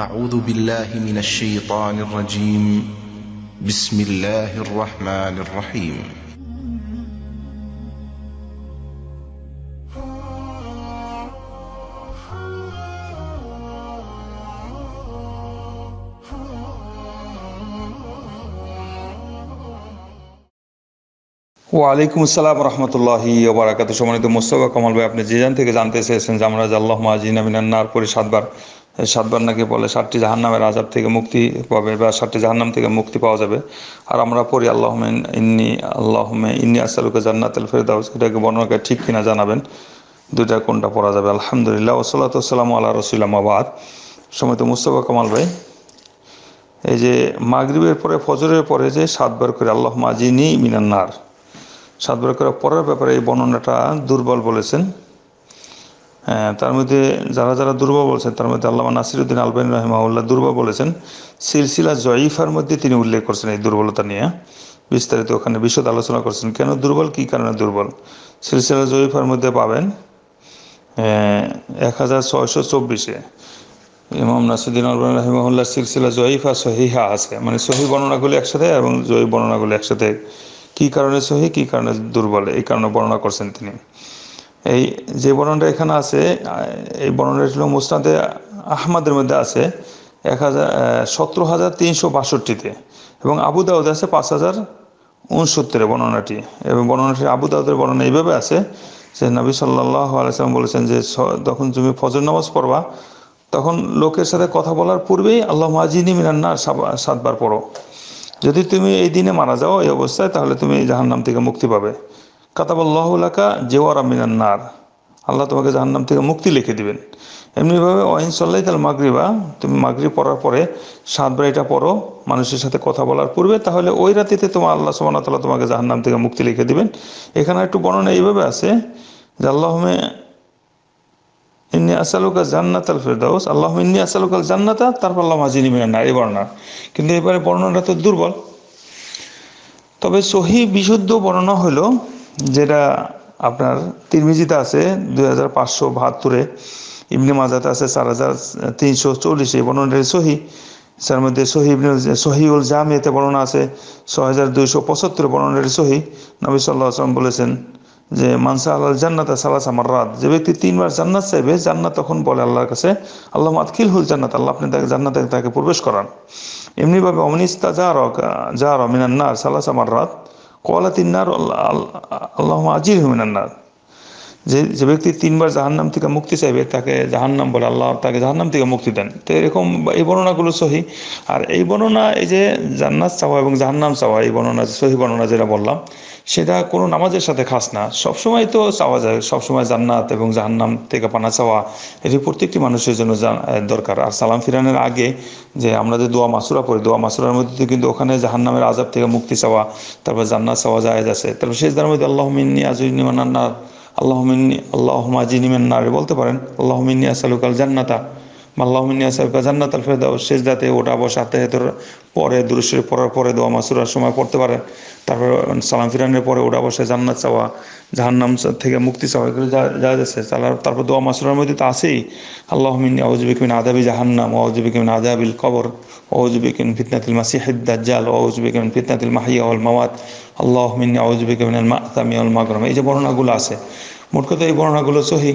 أعوذ بالله من الشيطان الرجيم بسم الله الرحمن الرحيم وعليكم السلام ورحمة الله وبركاته شو مانيتو مستوى كمال بأبنى جيجان تيكي جانتے سيسن جامنا جا اللهم من النار پوری شاد بار সাতবার নাকি বলে সাতটি নামের আজাব থেকে মুক্তি পাবে বা সাতটি নাম থেকে মুক্তি পাওয়া যাবে আর আমরা পড়ি আল্লাহমে ইন্নি আল্লাহমে ইন্নি আসালুকে জান্নাত আল ফেরদাউস এটাকে বর্ণনাকে ঠিক কিনা জানাবেন দুইটা কোনটা পড়া যাবে আলহামদুলিল্লাহ ওসলাত সালাম আল্লাহ রসুলামাবাদ সময় তো মুস্তফা কামাল ভাই এই যে মাগরিবের পরে ফজরের পরে যে সাতবার করে আল্লাহ মাজিনি মিনান্নার সাতবার করে পড়ার ব্যাপারে এই বর্ণনাটা দুর্বল বলেছেন হ্যাঁ, তার মধ্যে যারা যারা দুর্বল বলছেন তার মধ্যে আল্লামা নাসিরুদ্দিন আলবানী রহমাউল্লাহ দুর্বল বলেছেন সিলসিলা জয়ীফার মধ্যে তিনি উল্লেখ করছেন এই দুর্বলতা নিয়ে বিস্তারিত ওখানে বিশদ আলোচনা করছেন কেন দুর্বল কী কারণে দুর্বল সিলসিলা জয়ীফার মধ্যে পাবেন হ্যাঁ, এক হাজার ছয়শো চব্বিশে ইমাম নাসুদ্দিন আলবান রহিমাহুল্লাহ সিলসিলা জয়ীফা সহিহা আছে মানে সহি বর্ণনাগুলি একসাথে এবং জয়ী বর্ণনাগুলি একসাথে কী কারণে সহি কী কারণে দুর্বল এই কারণে বর্ণনা করছেন তিনি এই যে বর্ণনাটা এখানে আছে এই বর্ণনাটা ছিল মুসনাদে আহমদের মধ্যে আছে এক হাজার সতেরো হাজার তিনশো বাষট্টিতে এবং আবু দাউদ আছে পাঁচ হাজার উনসত্তরে বর্ণনাটি এবং বর্ণনাটি আবু দাউদের বর্ণনা এইভাবে আছে যে নবী সাল্লাহ আলাইসালাম বলেছেন যে তখন তুমি ফজর নামাজ পড়বা তখন লোকের সাথে কথা বলার পূর্বেই আল্লাহ মাজিনী না সাতবার পড়ো যদি তুমি এই দিনে মারা যাও এই অবস্থায় তাহলে তুমি জাহান্নাম থেকে মুক্তি পাবে কাতাবাল্লাহলাকা জেওয়ারা মিনান নার আল্লাহ তোমাকে জাহান্নাম থেকে মুক্তি লিখে দিবেন এমনিভাবে ওয়াইন তাল মাগরিবা তুমি মাগরি পড়ার পরে সাতবার এটা পড়ো মানুষের সাথে কথা বলার পূর্বে তাহলে ওই রাতিতে তোমার আল্লাহ সোমানা তোমাকে জাহান্নাম থেকে মুক্তি লিখে দিবেন এখানে একটু বর্ণনা এইভাবে আছে যে আল্লাহমে ইন্নি আসালুকা জান্নাত আল ফেরদাউস আল্লাহ ইন্নি আসালুকাল জান্নাতা তারপর আল্লাহ মাজিনী মিনান না এই বর্ণনা কিন্তু এবারে বর্ণনাটা তো দুর্বল তবে সহি বিশুদ্ধ বর্ণনা হলো যেটা আপনার তিরমিজিতে আছে দুই হাজার পাঁচশো বাহাত্তরে ইবনে মাজাতে আছে চার হাজার তিনশো চল্লিশে বর্ণনাটি সহি তার মধ্যে সহিব সহিউল জামিয়াতে বর্ণনা আছে ছ হাজার দুইশো পঁচাত্তর বর্ণনাটি সহি নবী সাল্লাহ আসলাম বলেছেন যে মানসা আল্লাহ জান্নাতা সালাস আমার রাত যে ব্যক্তি তিনবার জান্নাত চাইবে জান্নাত তখন বলে আল্লাহর কাছে আল্লাহ মাতকিল হুল জান্নাত আল্লাহ আপনি তাকে জান্নাত তাকে প্রবেশ করান এমনিভাবে অমনিস্তা যা রক যা রমিনান্নার সালাস আমার রাত কলাতিন্নার আল্লাহ আজির হুমিনান্নার যে যে ব্যক্তি তিনবার জাহান্নাম থেকে মুক্তি চাইবে তাকে জাহান্নাম বলে আল্লাহ তাকে জাহান্নাম থেকে মুক্তি দেন তো এরকম এই বর্ণনাগুলো সহি আর এই বর্ণনা এই যে জান্নাত চাওয়া এবং জাহান্নাম চাওয়া এই বর্ণনা সহি বর্ণনা যেটা বললাম সেটা কোনো নামাজের সাথে খাস না সবসময় তো চাওয়া যায় সবসময় জান্নাত এবং জাহান্নাম থেকে পানা চাওয়া এটি প্রত্যেকটি মানুষের জন্য দরকার আর সালাম ফিরানের আগে যে আমরা যে দোয়া মাসুরা পড়ি দোয়া মাসুরার মধ্যে কিন্তু ওখানে জাহান্নামের আজাব থেকে মুক্তি চাওয়া তারপর জান্নাত চাওয়া যায় আছে তারপর শেষ মধ্যে আল্লাহমিন্নি আজ আজুন্নি আল্লাহমিনী আল্লাহ জিনিমেন নারে বলতে পারেন আল্লাহমিনী আসালুকাল জান্নাতা আল্লাহমিনী আসালুকাল জান্নাতাল আল শেষ দাতে ওটা বসাতে হেতর পরে দুরুশের পরার পরে দোয়া মাসুরার সময় পড়তে পারে তারপর সালাম ফিরানের পরে ওটা বসে জান্নাত চাওয়া জাহান্নাম থেকে মুক্তি চাওয়া এগুলো যা যাচ্ছে তারপর দোয়া মাসুরার মধ্যে তো আছেই আল্লাহমিন আউজবিকিন আদাবি জাহান্নাম আউজবিকিন আদাবিল কবর আউজবিকিন ফিতনাতিল মাসিহিদ্দাজ্জাল দাজ্জাল আউজবিকিন ফিতনাতিল মাহিয়া অল মাওয়াত আল্লাহ মিন মাতামিয়াল মাগরম এই যে বর্ণনাগুলো আছে মোট কথা এই বর্ণনাগুলো সহি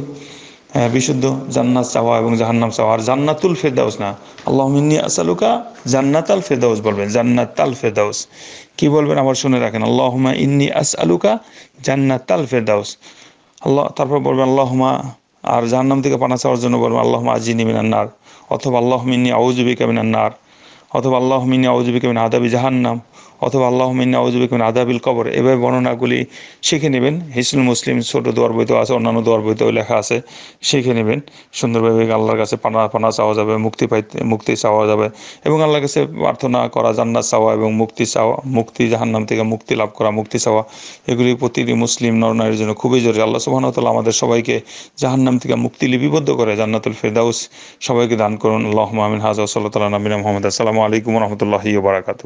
বিশুদ্ধ জান্নাত চাওয়া এবং জাহান্নাম চাওয়া আর জান্নাতুল ফেরদাউস না আল্লাহ মিন্নি আসালুকা জান্নাত আল ফেরদাউস বলবেন জান্নাত আল ফেরদাউস কি বলবেন আবার শুনে রাখেন আল্লাহমা ইন্নি আস আলুকা জান্নাত আল ফেরদাউস আল্লাহ তারপর বলবেন আল্লাহমা আর জাহান্নাম থেকে পানা চাওয়ার জন্য বলবেন আল্লাহমা আজিনী মিনান্নার অথবা আল্লাহ মিন্নি আউজুবিকা মিনান্নার অথবা আল্লাহ মিন্নি আউজুবিকা মিন আদাবি জাহান্নাম অথবা আল্লাহ মিন্না ওজুবিকুন আদাবিল কবর এভাবে বর্ণনাগুলি শিখে নেবেন হিসুল মুসলিম ছোটো দোয়ার বইতেও আছে অন্যান্য দোয়ার বইতেও লেখা আছে শিখে নেবেন সুন্দরভাবে আল্লাহর কাছে পানা পানা চাওয়া যাবে মুক্তি পাইতে মুক্তি চাওয়া যাবে এবং আল্লাহর কাছে প্রার্থনা করা জান্নাত চাওয়া এবং মুক্তি চাওয়া মুক্তি নাম থেকে মুক্তি লাভ করা মুক্তি চাওয়া এগুলি প্রতিটি মুসলিম নরনারীর জন্য খুবই জরুরি আল্লাহ সুবাহতাল্লাহ আমাদের সবাইকে জাহান্নাম থেকে মুক্তি লিপিবদ্ধ করে জান্নাতুল ফেরদাউস সবাইকে দান করুন আল্লাহ মামিন হাজ সাল্লাহ নবীন মোহাম্মদ আসসালামু আলাইকুম রহমতুল্লাহি বারাকাতু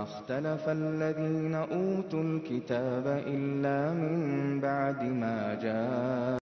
مَا اختلف الذين أوتوا الكتاب إلا من بعد ما جاءوا